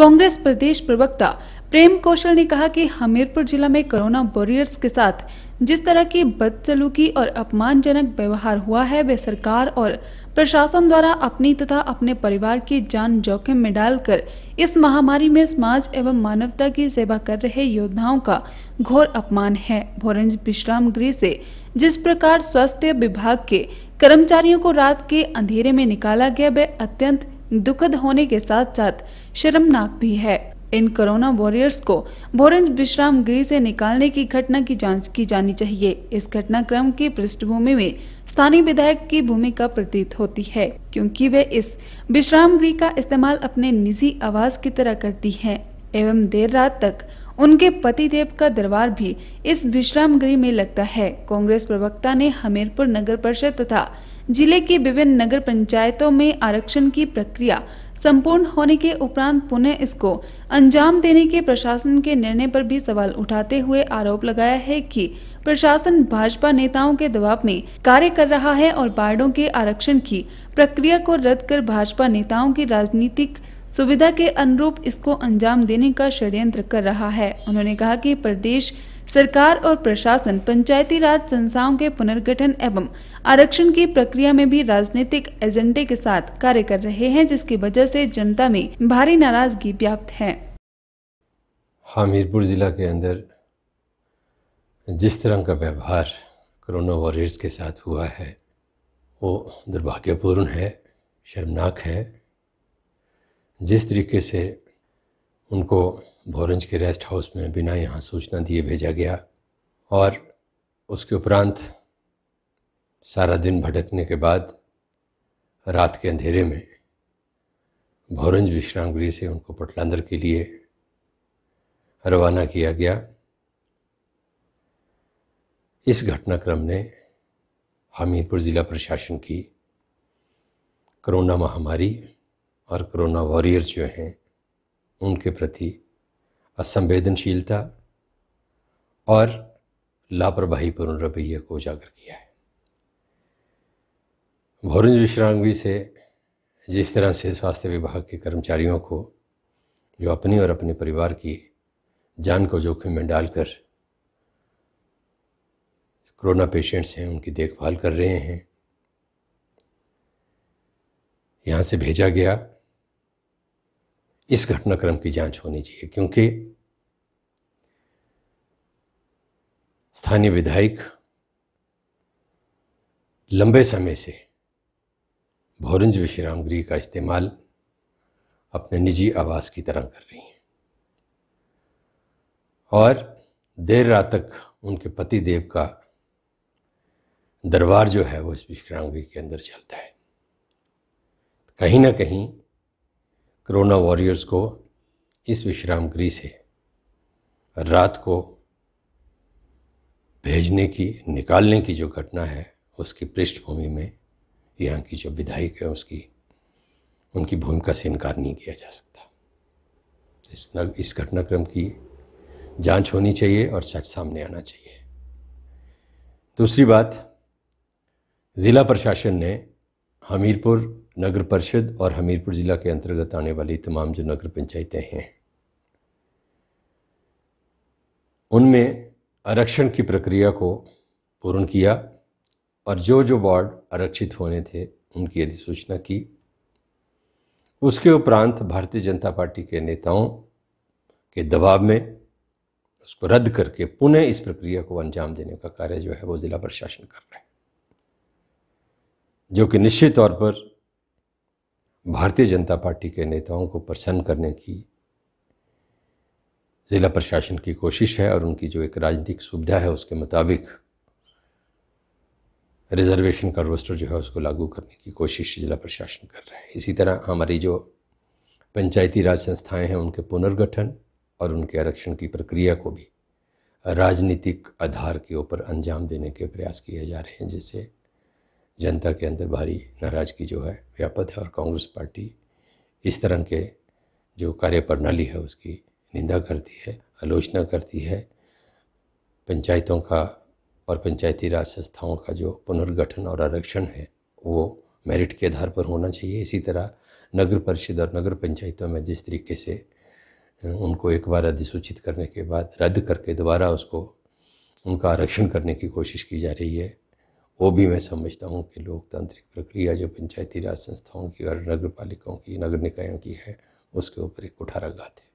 कांग्रेस प्रदेश प्रवक्ता प्रेम कौशल ने कहा कि हमीरपुर जिला में कोरोना वॉरियर्स के साथ जिस तरह की बदसलूकी और अपमानजनक व्यवहार हुआ है वे सरकार और प्रशासन द्वारा अपनी तथा अपने परिवार की जान जोखिम में डालकर इस महामारी में समाज एवं मानवता की सेवा कर रहे योद्धाओं का घोर अपमान है भोरंज विश्राम गृह से जिस प्रकार स्वास्थ्य विभाग के कर्मचारियों को रात के अंधेरे में निकाला गया वह अत्यंत दुखद होने के साथ साथ शर्मनाक भी है इन कोरोना वॉरियर्स को बोरेंज विश्राम गृह से निकालने की घटना की जांच की जानी चाहिए इस घटनाक्रम की पृष्ठभूमि में स्थानीय विधायक की भूमिका प्रतीत होती है क्योंकि वे इस विश्राम गृह का इस्तेमाल अपने निजी आवास की तरह करती हैं एवं देर रात तक उनके पति देव का दरबार भी इस विश्राम गृह में लगता है कांग्रेस प्रवक्ता ने हमीरपुर नगर परिषद तथा जिले के विभिन्न नगर पंचायतों में आरक्षण की प्रक्रिया संपूर्ण होने के उपरांत पुनः इसको अंजाम देने के प्रशासन के निर्णय पर भी सवाल उठाते हुए आरोप लगाया है कि प्रशासन भाजपा नेताओं के दबाव में कार्य कर रहा है और बार्डो के आरक्षण की प्रक्रिया को रद्द कर भाजपा नेताओं की राजनीतिक सुविधा के अनुरूप इसको अंजाम देने का षड्यंत्र कर रहा है उन्होंने कहा कि प्रदेश सरकार और प्रशासन पंचायती राज संस्थाओं के पुनर्गठन एवं आरक्षण की प्रक्रिया में भी राजनीतिक एजेंडे के साथ कार्य कर रहे हैं जिसकी वजह से जनता में भारी नाराजगी व्याप्त है हमीरपुर जिला के अंदर जिस तरह का व्यवहार कोरोना वॉरियर्स के साथ हुआ है वो दुर्भाग्यपूर्ण है शर्मनाक है जिस तरीके से उनको भोरंज के रेस्ट हाउस में बिना यहाँ सूचना दिए भेजा गया और उसके उपरांत सारा दिन भटकने के बाद रात के अंधेरे में भोरंज विश्राम गृह से उनको पटलांदर के लिए रवाना किया गया इस घटनाक्रम ने हमीरपुर ज़िला प्रशासन की कोरोना महामारी और कोरोना वॉरियर्स जो हैं उनके प्रति असंवेदनशीलता और लापरवाही पूर्ण रवैये को उजागर किया है भोरंज विश्रांगवी से जिस तरह से स्वास्थ्य विभाग के कर्मचारियों को जो अपनी और अपने परिवार की जान को जोखिम में डालकर कोरोना पेशेंट्स हैं उनकी देखभाल कर रहे हैं यहाँ से भेजा गया इस घटनाक्रम की जांच होनी चाहिए क्योंकि स्थानीय विधायक लंबे समय से भोरंज विश्राम गृह का इस्तेमाल अपने निजी आवास की तरह कर रही हैं और देर रात तक उनके पति देव का दरबार जो है वो इस विश्राम गृह के अंदर चलता है कहीं ना कहीं कोरोना वॉरियर्स को इस विश्राम गृह से रात को भेजने की निकालने की जो घटना है उसकी पृष्ठभूमि में यहाँ की जो विधायक है उसकी उनकी भूमिका से इनकार नहीं किया जा सकता इस न, इस घटनाक्रम की जांच होनी चाहिए और सच सामने आना चाहिए दूसरी बात ज़िला प्रशासन ने हमीरपुर नगर परिषद और हमीरपुर ज़िला के अंतर्गत आने वाली तमाम जो नगर पंचायतें हैं उनमें आरक्षण की प्रक्रिया को पूर्ण किया और जो जो वार्ड आरक्षित होने थे उनकी अधिसूचना की उसके उपरांत भारतीय जनता पार्टी के नेताओं के दबाव में उसको रद्द करके पुनः इस प्रक्रिया को अंजाम देने का कार्य जो है वो ज़िला प्रशासन कर रहे हैं जो कि निश्चित तौर पर भारतीय जनता पार्टी के नेताओं को प्रसन्न करने की ज़िला प्रशासन की कोशिश है और उनकी जो एक राजनीतिक सुविधा है उसके मुताबिक रिजर्वेशन का रोस्टर जो है उसको लागू करने की कोशिश ज़िला प्रशासन कर रहा है इसी तरह हमारी जो पंचायती राज संस्थाएं हैं उनके पुनर्गठन और उनके आरक्षण की प्रक्रिया को भी राजनीतिक आधार के ऊपर अंजाम देने के प्रयास किए जा रहे हैं जिससे जनता के अंदर भारी नाराज़गी जो है व्यापक है और कांग्रेस पार्टी इस तरह के जो कार्यप्रणाली है उसकी निंदा करती है आलोचना करती है पंचायतों का और पंचायती राज संस्थाओं का जो पुनर्गठन और आरक्षण है वो मेरिट के आधार पर होना चाहिए इसी तरह नगर परिषद और नगर पंचायतों में जिस तरीके से उनको एक बार अधिसूचित करने के बाद रद्द करके दोबारा उसको उनका आरक्षण करने की कोशिश की जा रही है वो भी मैं समझता हूँ कि लोकतांत्रिक प्रक्रिया जो पंचायती राज संस्थाओं की और नगर पालिकाओं की नगर निकायों की है उसके ऊपर एक कुठाराघात है